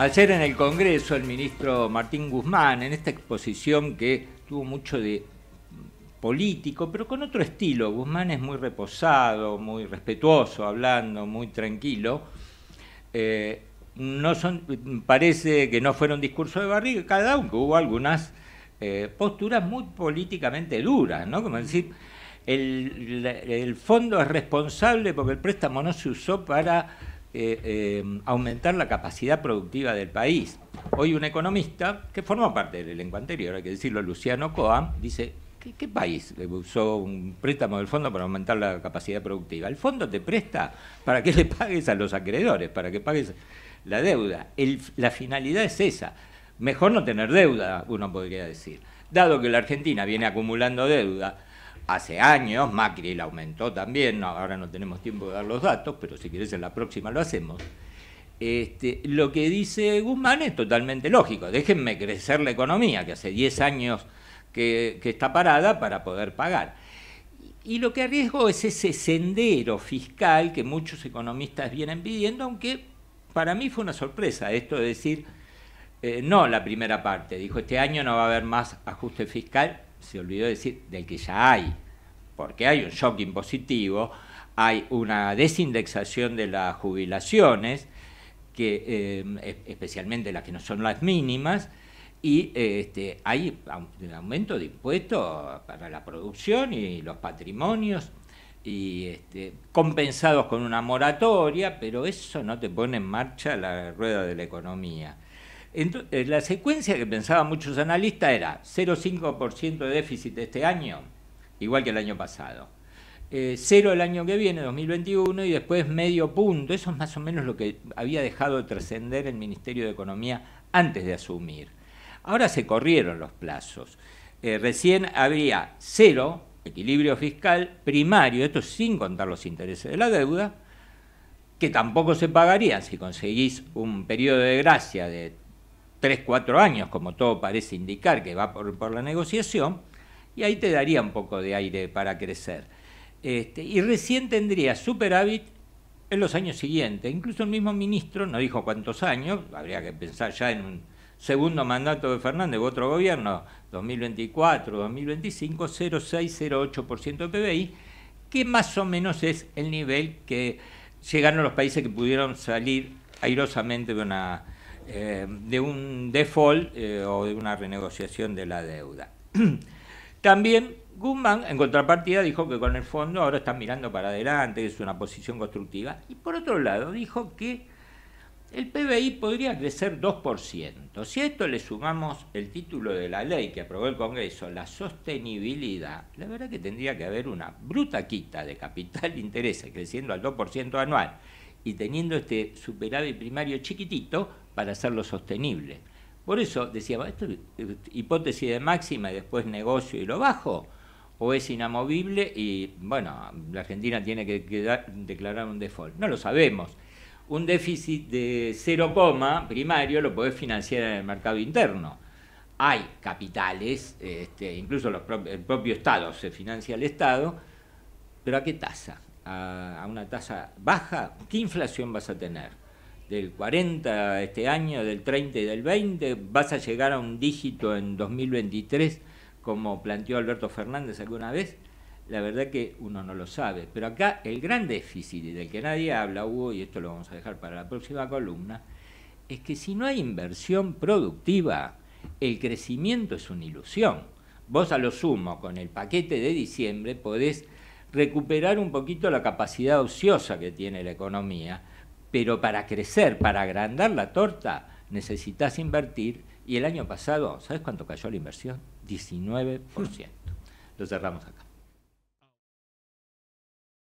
Ayer en el Congreso el ministro Martín Guzmán, en esta exposición que tuvo mucho de político, pero con otro estilo, Guzmán es muy reposado, muy respetuoso, hablando, muy tranquilo, eh, no son, parece que no un discurso de barriga, cada aunque hubo algunas eh, posturas muy políticamente duras, ¿no? Como decir, el, fondo es responsable porque el préstamo no se usó para eh, eh, aumentar la capacidad productiva del país. Hoy un economista que formó parte del elenco anterior, hay que decirlo, Luciano Coam, dice, ¿qué, qué país usó un préstamo del fondo para aumentar la capacidad productiva? El fondo te presta para que le pagues a los acreedores, para que pagues la deuda. la finalidad es esa. Mejor no tener deuda, uno podría decir. Dado que la Argentina viene acumulando deuda, hace años, Macri la aumentó también, ahora no tenemos tiempo de dar los datos, pero si quieres en la próxima lo hacemos. Este, lo que dice Guzmán es totalmente lógico, déjenme crecer la economía, que hace 10 años que, está parada para poder pagar. Y lo que arriesgo es ese sendero fiscal que muchos economistas vienen pidiendo, aunque para mí fue una sorpresa esto de decir, eh, no la primera parte, dijo, este año no va a haber más ajuste fiscal, se olvidó decir, del que ya hay, porque hay un shock impositivo, hay una desindexación de las jubilaciones, que, em, especialmente las que no son las mínimas, y este, hay un aumento de impuestos para la producción y los patrimonios, y este, compensados con una moratoria, pero eso no te pone en marcha la rueda de la economía. Eh, la secuencia que pensaban muchos analistas era 0,5% de déficit este año, igual que el año pasado. 0 eh, cero el año que viene, 2021, y después medio punto. Eso es más o menos lo que había dejado de trascender el Ministerio de Economía antes de asumir. Ahora se corrieron los plazos. Eh, recién habría cero, equilibrio fiscal primario, esto sin contar los intereses de la deuda, que tampoco se pagarían si conseguís un periodo de gracia de tres, cuatro años, como todo parece indicar que va por, la negociación, y ahí te daría un poco de aire para crecer. Este, y recién tendría superávit en los años siguientes. Incluso el mismo ministro, no dijo cuántos años, habría que pensar ya en un segundo mandato de Fernández u otro gobierno, 2024, 2025, 0,6, 0,8% de PBI, que más o menos es el nivel que llegaron los países que pudieron salir airosamente de una eh, de un default eh, o de una renegociación de la deuda. También Guzmán, en contrapartida, dijo que con el fondo ahora están mirando para adelante, es una posición constructiva. Y por otro lado, dijo que el PBI podría crecer 2%. Si a esto le sumamos el título de la ley que aprobó el Congreso, la sostenibilidad, la verdad que tendría que haber una bruta quita de capital de intereses creciendo al 2% anual y teniendo este superávit primario chiquitito, para hacerlo sostenible. Por eso decíamos, ¿esto hipótesis de máxima y después negocio y lo bajo? ¿O es inamovible y, bueno, la Argentina tiene que declarar un default? No lo sabemos. Un déficit de cero coma primario lo podés financiar en el mercado interno. Hay capitales, este, incluso los el propio Estado, se financia el Estado, pero ¿a qué tasa? a, una tasa baja, ¿qué inflación vas a tener? del 40 este año, del 30 y del 20, vas a llegar a un dígito en 2023, como planteó Alberto Fernández alguna vez, la verdad que uno no lo sabe. Pero acá el gran déficit del que nadie habla, Hugo, y esto lo vamos a dejar para la próxima columna, es que si no hay inversión productiva, el crecimiento es una ilusión. Vos a lo sumo, con el paquete de diciembre podés recuperar un poquito la capacidad ociosa que tiene la economía, pero para crecer, para agrandar la torta, necesitas invertir. Y el año pasado, ¿sabes cuánto cayó la inversión? 19%. Lo cerramos acá.